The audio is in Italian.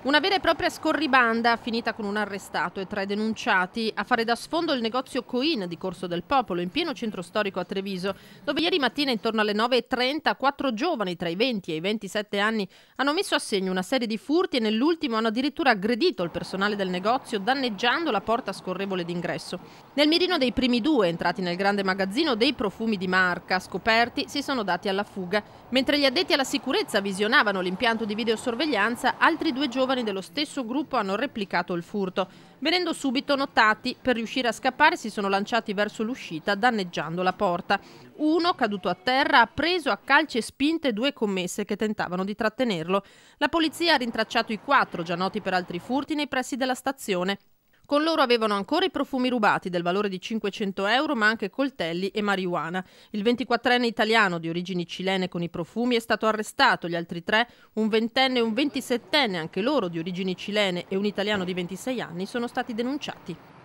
Una vera e propria scorribanda finita con un arrestato e tre denunciati a fare da sfondo il negozio Coin di Corso del Popolo in pieno centro storico a Treviso, dove ieri mattina intorno alle 9.30 quattro giovani tra i 20 e i 27 anni hanno messo a segno una serie di furti e nell'ultimo hanno addirittura aggredito il personale del negozio danneggiando la porta scorrevole d'ingresso. Nel mirino dei primi due entrati nel grande magazzino dei profumi di marca scoperti si sono dati alla fuga. Mentre gli addetti alla sicurezza visionavano l'impianto di videosorveglianza, altri due giovani giovani dello stesso gruppo hanno replicato il furto. Venendo subito notati, per riuscire a scappare si sono lanciati verso l'uscita danneggiando la porta. Uno, caduto a terra, ha preso a calci e spinte due commesse che tentavano di trattenerlo. La polizia ha rintracciato i quattro, già noti per altri furti, nei pressi della stazione. Con loro avevano ancora i profumi rubati del valore di 500 euro, ma anche coltelli e marijuana. Il 24enne italiano di origini cilene con i profumi è stato arrestato, gli altri tre, un ventenne e un ventisettenne, anche loro di origini cilene, e un italiano di 26 anni, sono stati denunciati.